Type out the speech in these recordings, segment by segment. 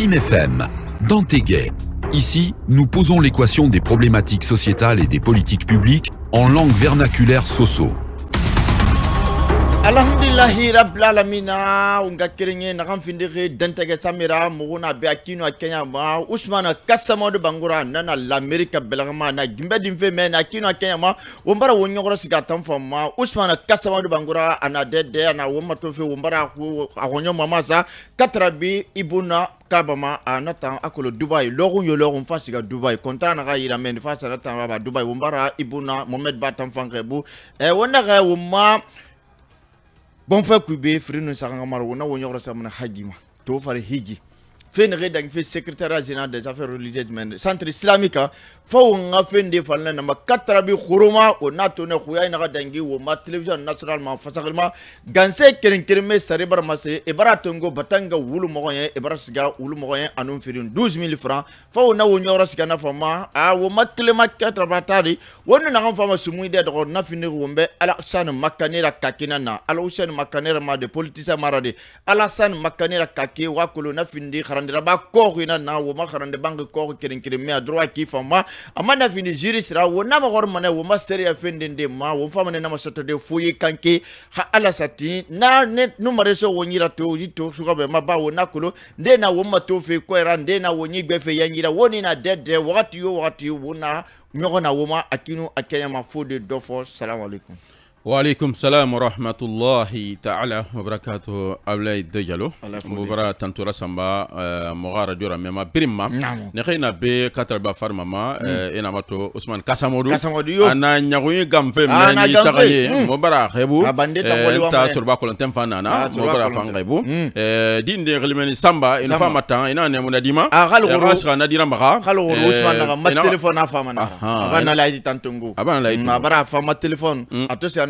IMFM, FM, Dante Gay. Ici, nous posons l'équation des problématiques sociétales et des politiques publiques en langue vernaculaire soso. alhamdulilahi rabilalamina n ka kerenɲe nagan findixi dentɛgɛ samira mugu be a kino a kɛɲama usmana kasamadu bangura nana lamerika belagama na ginbɛ dinfe mɛ na kino a kɛɲama wo bara wo ɲɔgɔrɔ sigi a tan fama usmana kasamadu bangura ana dɛdɛ ana wo matofe wo mama sa katarabi ibuna kabama a natan akolo dubai logun yo logun fa siga dubai contrat naga yira men fa sanatan baba dubai wo ibuna mohamed ba tan fankɛ bu eh, wo ndaga bon fɛ ku be firi nu saga ka mara wona wo ɲɔgɔrɔ samana hajima to fari hiji فين غدا في السكرتيريا جنرال دي زافير ريليجيز من سنتر اسلاميك فو nga فين دي فلنا ما كتر بي خروما وناتو نه خويا نغا دنجي وما تلفزيون ناشونال ما فسخل ما غانسي كرين كريمي سريبر ما سي ابراتونغو باتانغا ولو موغي ابراسغا ولو موغي انون فيرين 12000 فران فو نا ونيورا سكنا فما ا آه، وما كلمه كتر باتاري ون نغا فما سموي دي دغور نا فيني ومبه على سان مكانيرا كاكينانا على حسين مكانيرا ما دي بوليتيسا مارادي على سان كاكي واكلو نا فيندي karandiraba koku ina na wo ma karande bangi koku kirin kirin me adroa ki fama ama na fini jiri sira wo na ma hor mana wo ma seria fendende ma wo fama na ma soto de fuyi kanke ha ala sati na ne no mare so wo nyira to yi to suka be ma ba wo na kulo nde na wo to fe ko era nde na wo nyi gbefe ya nyira wo na dede wakati yo wakati wo na ɲɔgɔn na wo akinu akɛɲɛ ma fo de dɔ fɔ salamu وعليكم السلام ورحمة الله تعالى وبركاته أبلا دجلو مبارا تنتورا سمبا آه، مغارة جورا ميما بريم ما نعم. نخينا بي كتر بفر ماما آه، إنا ماتو عثمان كاسمودو كاسمودو يو أنا نيغوي غام في مني شغي مبارا خيبو تا سربا آه، كولن تم فانا نا مبارا فان غيبو دين دي غلماني سمبا إن فا ماتان إنا نمونا ديما أغال غورو أغاسغا نادينا مغا أغال غورو عثمان نغا ما تلفون أفا مانا أغانا لايدي تنتونغو أبانا لايدي مبارا فا ما تلفون أتوسي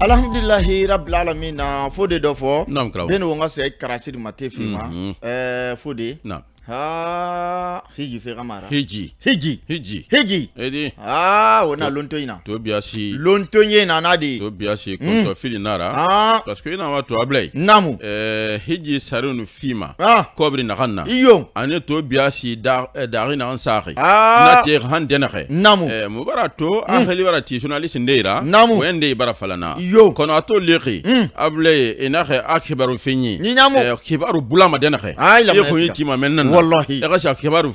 alhamdulilahi rabil alamin na ah, fo de dɔ fɔ bɛni wo n ka sɛ karasiri ma te fima ma fo de ha hiji fe mara hiji hiji hiji hiji edi ah wona lonto ina to biasi lonto ye nana de to biasi hmm. konto mm. fili nara ah parce que ina watu ablay namu eh hiji sarunu fima ah kobri nakanna iyo ane to biasi da eh, dari na ansari ah na te hande na khe namu eh mubara to mm. ahli wara ti journaliste ndeira namu wende bara falana iyo kono ato leki mm. ablay ina khe akibaru finyi ni namu eh, kibaru bulama de na ay la ko yitima menna wallahi ya kibaru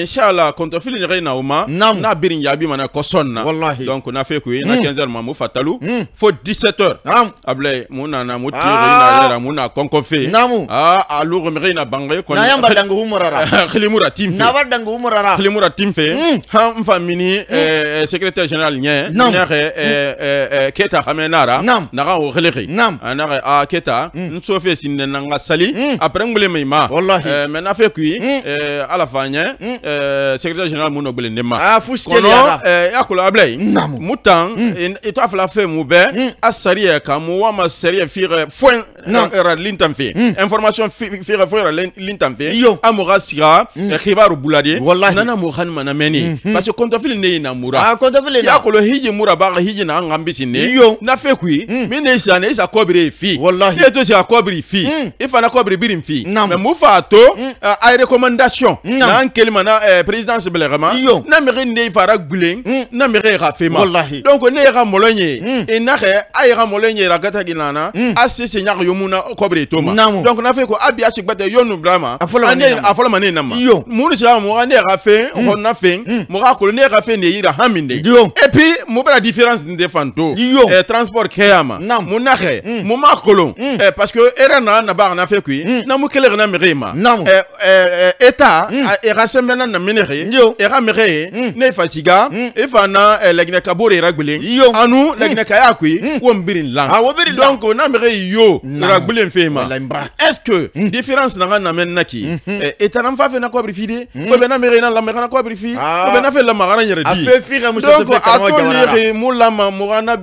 inshallah kɔntɔfili ɲaga i na o ma n'a biri jaabi mana kɔsɔn na donc n'a fɛ kun na 15 hmm. heures ma mu fatalu fo 17 heures ablay mu nana mu tiɲɛ i na mu ah. na konko fe aa a logo mɛgɛ i na banga ye kɔni n'a y'an ba dange umurara xilimura tin fɛ n'a ba dange umurara xilimura tin fɛ hmm. han n fa mini hmm. eh, eh, secrétaire général ɲɛ eh, ah, ah, n'a kɛ keta hamɛnara naga o xelexi a n'a kɛ a keta n sofɛ sininɛ na n ka sali après n gwele mɛ i ma mais n'a fɛ kun ye ala fa ɲɛ Euh, secrétaire général mun ah de euh, hmm. hmm. ma. aa fu siteli Non, kɔnɔ ɛɛ yakolo abilayi. naamu mutan i t'a fait fɛn mun bɛɛ. a sariya ma série, fire, foyi. naam ɛrɛ lin information fiirɛ foyi ɛrɛ lin tan fɛ. iyo a mɔgɔ siga. kibaru nana mɔgɔ hali hmm, parce que kɔntɔfili de y'i na mura. aa Moura, ah, na yakolo hiji mura b'a hiji na an kan bisi ne. iyo nafe na min de sisan ne isa kɔbiri ye fi. walahi ne to sisan kɔbiri fi. i fana kɔbiri biri fi. naamu mɛ mun recommandation. n'an keli eh, président sibelɛrɛma na mege nde fara gulen na mege ga fema donc ne ye ga molon ye hmm. e nagɛ a ye ga molon ye ragata gi nana hmm. a sese nyaga donc na fe ko abia bi a yonu bila ma a fɔlɔ ma ne hmm. na ma mun sira mɔgɔ ne ye ga fen kɔnɔna fen mɔgɔ a kolo ne yira han et puis mo bɛna différence nin de fan to eh, transport kɛya ma mun mo m'a kolon eh, parce que erana na bar na fe kui na mu kele ga na mege ma eh, eh, état e ga nammenexe mm. e xa mexe ye ne fasiga siga fana fa na eh, kabore ira gwelen anu mm. lagine ka ya kui mm. wo mbirin lan ah, donc na mere yo ira gwelen fe ma est ce que différence na mm-hmm. eh, na namen na ki et tana fa fe na kobri fi ko o be na mexe na lamaxa na kobri fi ah. o be na fe lamaxana yere di donc a to lexe mu lama moxa na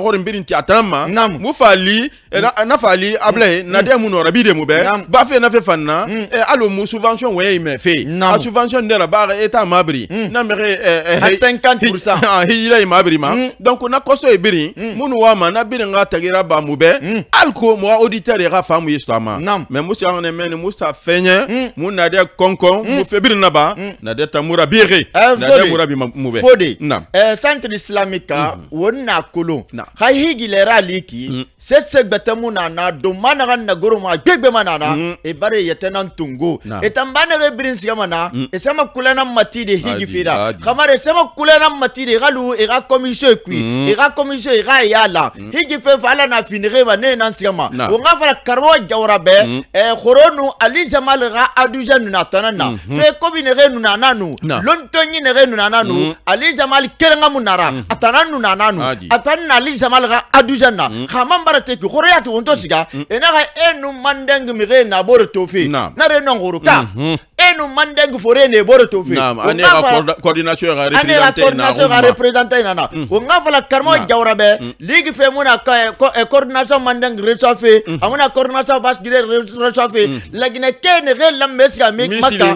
gore mbirin ti atama mu fali eh, na fali able na de mu nora bi de mu be ba fe na fe fan na alo mu subvention weye me fe a subvention ndera baga eta mabri hmm. na mere eh, 50% eh, eh, ah, il hila e mabri ma hmm. donc na koso e biri munu hmm. wa ma na biri nga tagira ba mube alko mo auditeur e ga famu istama mais musa on men musa fenye mun na de konko mu febiri na ba na de tamura biri na de murabi mube fode eh centre islamique wonna kolo hay higilera liki sese gbetamu na na do managa na goroma gbegbe manana e bare yetenan tungo et etambane be birin sigamana e sema kulena matide higi fira kamare sema kulena matide galu e komisio e kui mm. e ga komisio e ga e yala mm. higi fe fala na finire ba ne nan sema o nga fala karo jawra be mm. e khoronu ali jamal ga aduja nuna tanana mm-hmm. fe ko bi ne renu nananu lonto nyi ne renu nananu ali jamal kelenga munara mm-hmm. atananu nananu atanna ali jamal ga aduja na khamam barate ki khoro yatu onto siga ena ga enu mandeng mi re na bor tofi na re nanguru ka mm-hmm eno mandengu fore ne boro to fe ane mm. la coordination ga représenter ane la coordination ga représenter nana o nga fala karmo jawra be mm. ligue fe muna ka e e coordination mandeng reso fe mm. amuna coordination bas gire reso fe lagine kene ge lam meska mi maka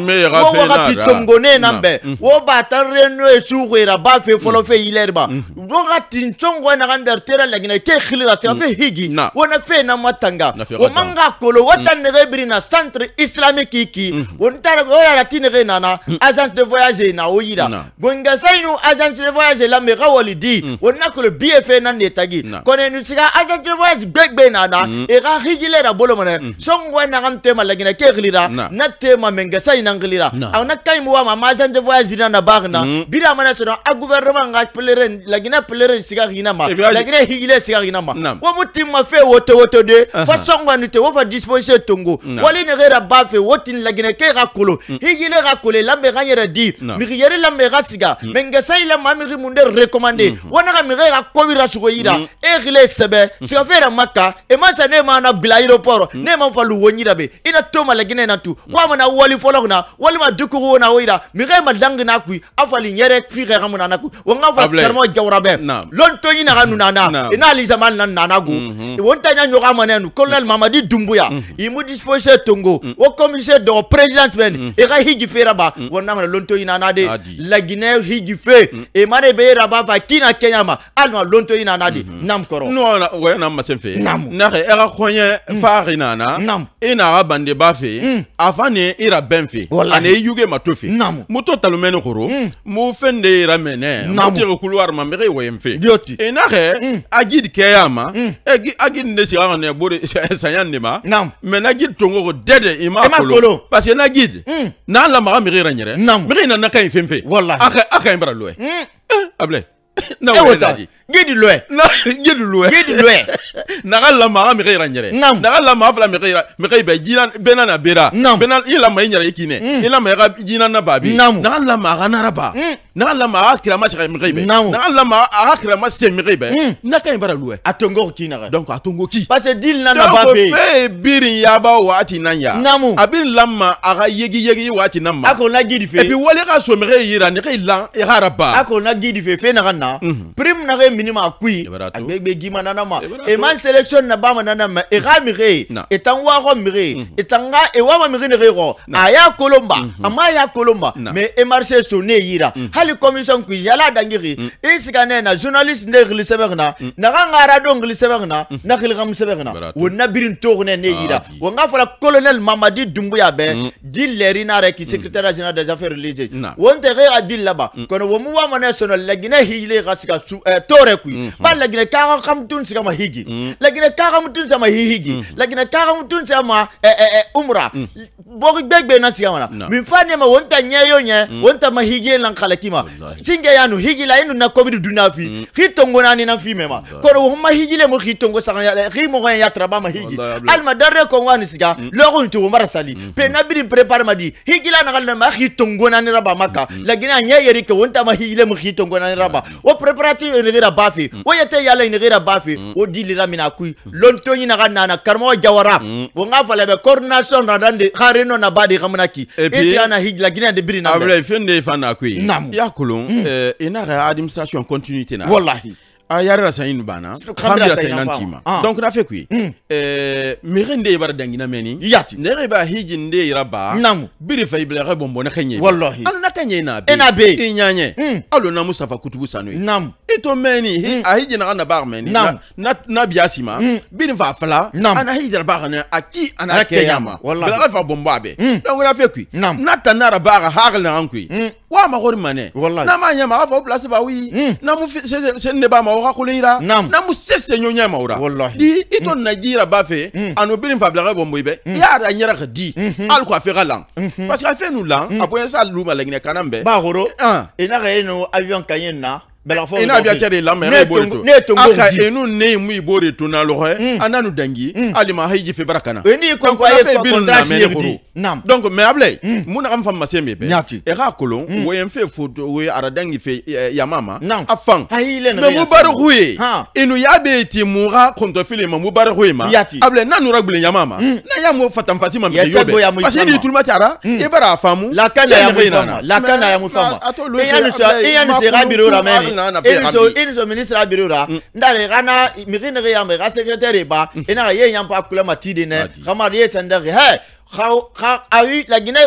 wo wakati tongone ah. nambe wo ba tarreno e suwera ba fe folo fe ilerba wo wakati ntongo na gander tera lagine ke khilira se fe higi wona fe na matanga o manga kolo wata ne ge centre islamique ki won tara voilà la rena nana mm. agence de voyage e na oyira yira gwengesainu agence de voyage la meka wali di mm. onna que le biye fe na ne tagi kone nu siga agence de voyage gbegbe nana mm. e ka hijile da bolo mane songwe na kam tema lagina ke glira na tema mengesai na glira a na kai ma agence de voyage na na bagna bira mana so a gouvernement ga pleren lagina pleren siga gina ma e lagina higile siga gina ma wo mutima fe wote wote de fa songwa nu te wo fa disposition tongo wali ne re ba fe wotin lagina ke ka kolo Mm. higile ga kolela mega yɛrɛ di Miriere la mega siga mm. mengesa ile migi munde recommande mm. wona ga ga kobira sugo yira e gile sebe siga fera maka e ma sa ne ma na bila aéroport ne ma falu wonyira be ina toma ma legine na tu wa ma wali folo wali ma duku ko na wira migi ma dangi na ku afali yere fi ga na ku wonga fa termo jawra be lon yina ina li zaman nan na gu wonta nya nyoga manenu colonel mamadi dumbuya mm-hmm. imu disposé tongo o commissaire do président ben mm. Mm-hmm. ega hiji fe raba mm. wonna ngana lonto ina nade la guinée hiji fe mm. e mare be raba fa kina kenya ma alma lonto ina nade mm -hmm. nam koro no na we nam masen fe na ke ega khonye mm. fa rina na nam ina ga bande ba fe mm. afane ira ben fe ane yuge matofe nam moto talumene khoro mm. mo fende ira mene mo tire couloir ma mere wayem fe e na mm. ke agid keyama mm. egi agid ne sigana ne bore sanyan ne ma men gid tongo dede ima e kolo parce que na guide Hmm. n'an lamaga mege yɛrɛ ɲɛrɛ mege nana ka ɲi fɛn fɛ a ka ɲi bara lo ye hmm. eh, gedi loɛ gedi loɛ gedi loɛ naga lama aga mege yira nyere nam naga lama afla mege yira mege be jina bena na bera nam bena ila ma nyere ikine mm. ila ma ga jina na babi nam naga lama aga naraba mm. naga lama aga kira ma shaka mege be nam naga lama aga kira ma se mege be mm. na kan bara loɛ atongo ki naga donc atongo ki parce que dil na na babe fe birin ya ba waati nan ya nam abin lama aga yegi yegi waati nan ma ako na gedi fe et wale ka so mege yira ne kai lan ya e haraba ako na gedi fe fe naga na But nare minima kui agbegbe gima nanama e man selection na bama nanama e ramire mire Et tan wa go mire mhm. Et e wa ma mire ne go aya kolomba mhm. ama ya kolomba me e marché sonne yira mhm. hali commission qui yala dangiri e sikane na journaliste ne gli seberna na ga ngara do gli seberna na gli gam seberna wona birin togne ne ah, yira fala colonel mamadi dumbuya Dil dilleri na re ki secrétaire général des affaires religieuses wonte ga dil laba kono wo mu wa mane sono lagine hile ga sika su eh, tore kui mm -hmm. ba lagine kaga kamtun siga ma higi mm -hmm. lagine kaga mutun siga ma higi mm -hmm. lagine kaga mutun siga ma eh, eh, eh umra mm -hmm. bogi gbegbe na si kama no. min fane ma wonta nyeyo nye mm -hmm. wonta ma higi lan kala kima singe yanu higi la inu e na kobidu dunafi mm -hmm. hitongo nani na fi mema koro huma higi le mo hitongo saga ya rimo ko ya traba ma higi alma darre ko ngani siga mm-hmm. logo ntu mara sali mm-hmm. pe na bidi prepare ma di higi la na kala ma hitongo nani raba maka mm-hmm. lagine nyeyeri ko wonta ma higi le mo hitongo nani raba o preparatif negira bafe mm. wo yete yala negira bafe mm. o dilira mina kui lonto nyina ga nana karmo jawara mm. o nga fala be coordination radande dande harino na badi gamna ki e si ana hijla gina de biri na abla ah, fende e fana kui ya kulun eh, ina ga administration continuité na wallahi a ah, yarira sayin bana hamdira sayinan tima donc na fe hmm. kuye mexen de yibara dangina meni yati nexe ba hijin de yira ba namu biri fa ibla xe bombo ne xeñe wallahi an na kañe na be na be i ñañe alo na mustafa kutubu sanwe namu i to meni hmm. a hijina xa na bax meni namu na biasima sima hmm. biri fa fala ana hijira baxa ne a ki ana keñama bila xe fa bombo a be donc na fe kuy na tanara baxa xaxelnaxan kuy wa ma gori mane na ma nyama xa fa o place ba wi namu ne ba ma waxa kuleira namusese nyonyama ura di mm. ito mm. najira bafe mm. ano birin fablaga bombo ibe mm. ra nyara ka di -hmm. al ko afega lan -hmm. parce que afenu lan mm. sa luma lagne kanambe ba goro ina ah. ga eno avion kanyen na e n'a bɛ kɛ de lamɛn ne b'o de ne tongo di enu ne ye mun ye i b'o de to n'a lɔgɔ ye a n'a nu dangi hali ma hayi jife bara kana o ye ni kɔnkɔ ye kɔnkɔntara si ye di naam donc mɛ abila mun na ka n fa ma se min bɛ ɲati e k'a kolon o ye n fɛ fo o ye aradangi fɛ yama ma naam hmm. na mɛ mubaraku ye inu y'a bɛ ti mun ka kɔntɔfili ma ma yati abila n'a nura gbilen ya mama. n'a y'a mɔ fatanfati ma mɛ y'o bɛ parce que n'i tuluma cayara i bara a faamu lakan na y'a mun faamu lakan na y'a mun faamu e y'a est ministre à est ministre mm. gana migine ge ministre ga secrétaire ba ina mm. à yampa kula ministre ne gamar he la guinée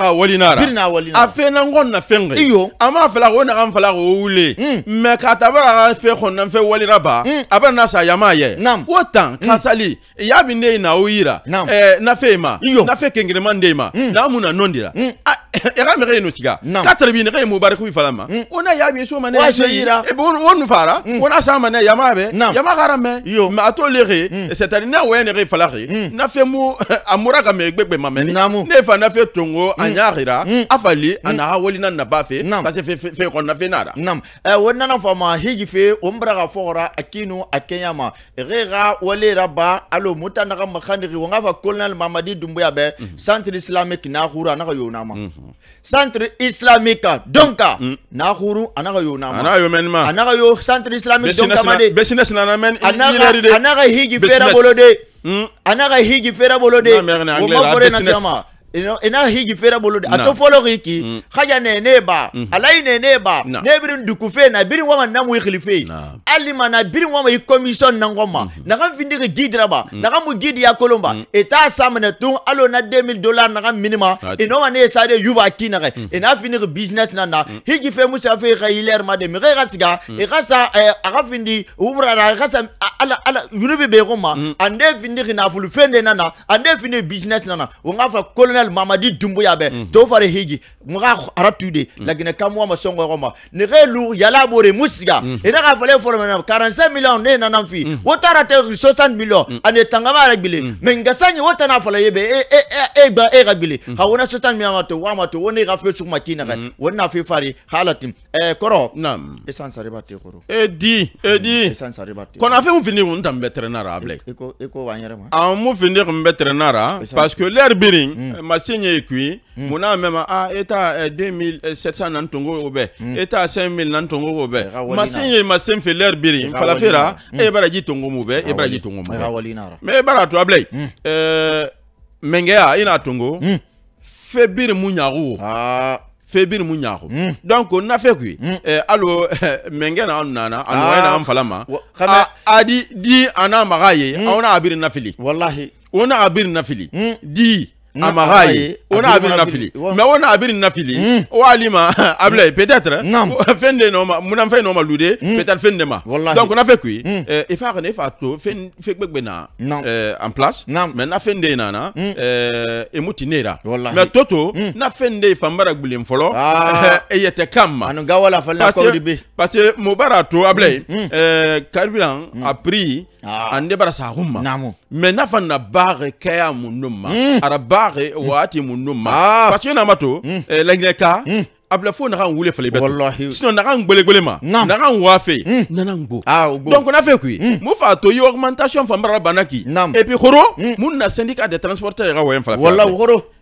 naga walinara birina walinara a fena ngon na fenge iyo ama fela go na gam fela go ule mm. me ka tabara fe go na fe walira mm. ba aba na yama ye wotan mm. kasali ya bi ne na o yira eh na fe ma na fe kengere mande ma na mu na nondira e ga me ga tiga ka trebi ne ga mo bare ku fala ma ona ya bi e so se yira e bon won fara ona sa mane yama be yama gara me ma to le re c'est na we ne ga fala na fe mu amura ga me gbegbe ma me ne na fe tongo an y'a yira mm. a fali a mm. na hawalina naba fe parce que fe na fe nara nam o nana fama hiji fe o n bara ka fɔ kɔra a kinu a kɛɲa ma xa ka wale yɛrɛ ba alo muta naga makandigi wa n ka fa colonel mamadi dunbuya bɛ mm-hmm. centre islamique n'a huru a naxa ka yona ma mm-hmm. centre islamique donc mm. n'a huru a naxa ka a na yo mɛni ma a na ka yo centre islamique donc kama de de a na ka de a ma fɔre na ina higi fera bolo de ato folo hiki mm. haja nene ba mm -hmm. alai ba ne birin duku fe na birin wama namu khilife ali mana birin wama i commission na ngoma mm-hmm. na kan findi ke gidra ba mm. na kan mu gidi ya kolon mm. eta samne tun alo na 2000 dollar na kan minima ino ma ne sare yuba kina ke mm-hmm. ina fini ke business na na mm. higi fe musa fe ka iler ma de me ka e ka sa eh, findi umra na ka ala ala yunu be be ande findi ke na fulu fende na na ande findi business na na o fa kolon colonel mamadi dumbuya bɛ mm -hmm. to fare hiji muga aratu de mm -hmm. lagine kamwa ma songo ko ma ne gelu yala bore musiga mm -hmm. ina ka 45 million ne nana fi mm 60 million mm -hmm. ane tangama ra gbile mm -hmm. men gasanye wotana fale yebe e e e, e gba e ga gbile mm ha wona 60 million to wa ma to woni ga fe su ga wona fe fari halatim eh koro nam esan sare ba koro e di e di esan sare ba te kona fe mu fini won tambe trenara able eko eko wanyere ma a mu fini ko mbetre parce que l'air biring mm ma se ɲɛ ye kun ye mm. mun n'a mɛn ma a ah, e ta eh, den mille sept cent nani tongo o bɛɛ mm. e ta cinq mille nani eh, mm. eh, tongo o bɛɛ ma se e bara ji tongo e bara ji tongo mu e bara to a bila yen ɛɛ mɛnkɛya i n'a tongo fɛ biri mu ɲagu o. febiri mm. donc nafe kun ye mm. eh, alo eh, mɛnkɛ n'an nana a ah. nɔgɔya n'an fala ma a, a di di a mm. aw n'a nafili walahi o n'a abiri nafili di amara ye o n'a abiri nafili mais o n'a abiri nafili hmm. o alima abila ye hmm. peut-être fɛn de nɔma munafɛn nɔma lude hmm. peut-être fɛn de ma donc n'a fɛ koyi il eh, e faut que ne fa to fɛn fɛn gbɛgbɛ na eh, en place mais na fɛn de nana emu ti ne la mɛ to to na fɛn de fanbara gbilen eh, fɔlɔ e yɛ tɛ kan ma ani gawa la fali la parce que mun b'a to abila carburant a prix a ah. ne bara sa ma mɛ n'a fa na baare kɛya mun nu ma hmm. ara baare hmm. waati mun nu ma ah. parce que n'a ma to hmm. eh, lɛgɛnka a fo naga wule fɛlɛ i bɛ to sinon naga gbelegbele ma naga waafe nana gbo ah, donc n'a fɛ koyi mun f'a to i augmentation fanba la banna k'i et puis horo mun na syndicat des transporteurs yɛrɛ ka wɔyɛ fila fila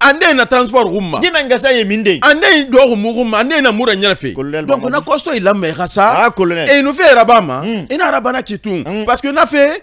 ande na transport xumma dina ngasa ye min de ande do xumu xumma ande na mura ɲɛrɛ donc na costo i lamɛ xa sa ah, e no fe rabama mm. ina rabana kitun mm. parce que na fe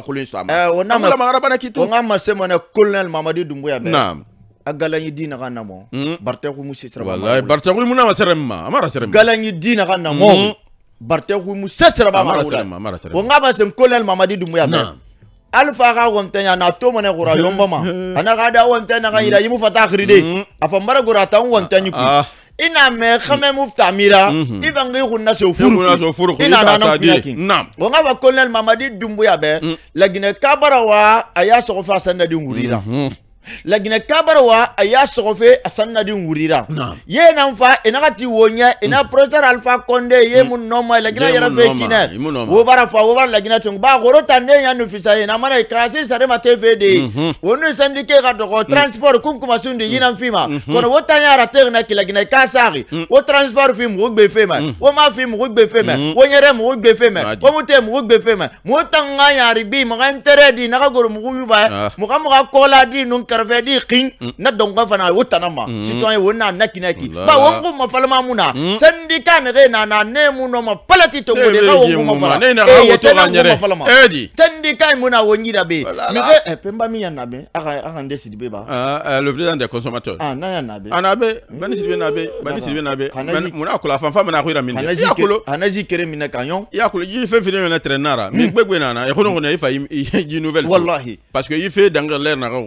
lankolon islam mamadi dumbuya be naam agalanyi dina kana mo barte ko musi sira wallahi barte ko muna masaremma amara saremma galanyi dina kana mo barte ko musi sira ba amara saremma amara saremma wona ba sem colonel mamadi dumbuya be naam alfa ka wamtanya na to tan wamtanya ku ina me khame mufta mira mm -hmm. iva ngi kunna so furu furu ina na na kin nam wonga ba colonel mamadi dumbuya be mm. lagine kabara wa aya so fa sanna di ngurira mm-hmm laginɛ kabara wa a y'a sɔgɔfe a sanunadi wurira ye nan fa i naga ti wo ɲɛ i na mm. professeur alpha conde mm. ye mun nɔma laginɛ yɛrɛ fɛ kinɛ wo bara fa wo bara laginɛ tun ba goro tanden ya nufisa ye na mana krasir sare ma te fe de ye mhm. o nu syndiqué ka dɔgɔ mm. transport kun kuma de yinan fi ma mhm. kono wo tan yara te na ki laginɛ ka sari wo transport fi mugu gbe fe ma wo ma fi mugu gbe fe ma wo yɛrɛ mugu gbe fe ma wo mu te mugu gbe fe ma mo tan ka yari bi maga ntere di naga goro mugu yuba ah. muga muga di nun kɛrɛfɛ king mm. na dɔnkan fana o tana ma mm. citoyen o n'a oh ba wongo ko mm. ma eh, falama syndicat ne na eh, na ne mun no ma palati to ngode ka o ko ma fala ne na ka to ka nyere syndicat mun na be oh mi ke eh, pemba mi yana be aka aka ndesi be ba ah, ah le président des consommateurs ah na yana be ana be bani sibe na be bani sibe na be mun akula fanfa mun akula min ya kulo anaji kere min ka yon ya kulo ji fe fini na trenara mi gbegbe na na e ko no ko na ifa ji nouvelle wallahi parce que il fait dans l'air na ko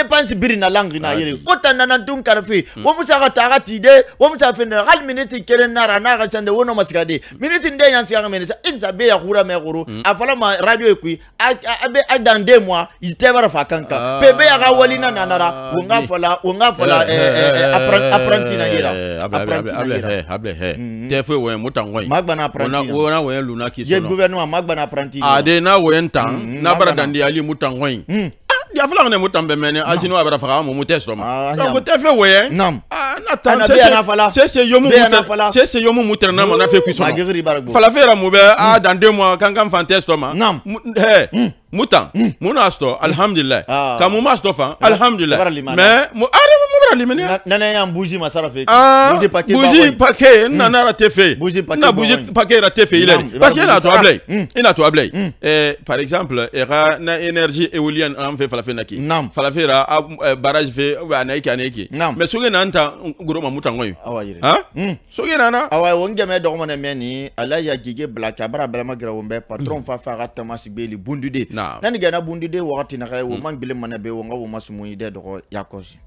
dépense biri na langi na ah, yere o tanda na tun karife hmm. wo musa ka ta ka de wo musa fende hali miniti kelen nara n'a ka cande wo no masika de hmm. miniti nde yan siya ka sa insa be ya kura me koro hmm. a fala ma radio e kui a be a dan de moi il te bara fa kanka ah, pe be ya ka wali na nanara wo nga fala wo nga fala eh, eh, eh, apprenti na yera apprenti he te fo wo mo ngoi magba na apprenti wo na wo luna ki so ye gouvernement magba na apprenti ade na wo entan na bara dan ali mo ngoi ya fula ne mutambe mene ajinu abara faire. mu ce que donc te fe C'est nam na tan se se c'est yomu mute se se yomu mute ce mo na fe kuisoma fala fe ra be a ah, mm. dans deux mois kan kan fantestoma nam he mm mutan hmm. mon sto hmm. alhamdulillah ah. ka mu ma alhamdulillah mais mu are ah, mu bra limani nana ya buji masara fe ah, Bougie paquet bougie paquet hmm. nana ra te fe na buji paquet ra te fe ile parce que na to ablay ina to par exemple era na énergie éolienne am fait fala fe naki fala fe euh, barrage fait, ana iki ana iki mais soge na anta goro ma mutan ngoy ha hein? soge na na hein? awa wonge me do mon ami, meni ala ya gige black abara bra ma gra patron fa fa ra tamas beli bundude na ni gana bundi de wagati na kay hmm. wo man bilim mana be wo ngawo masumu de dogo yakosi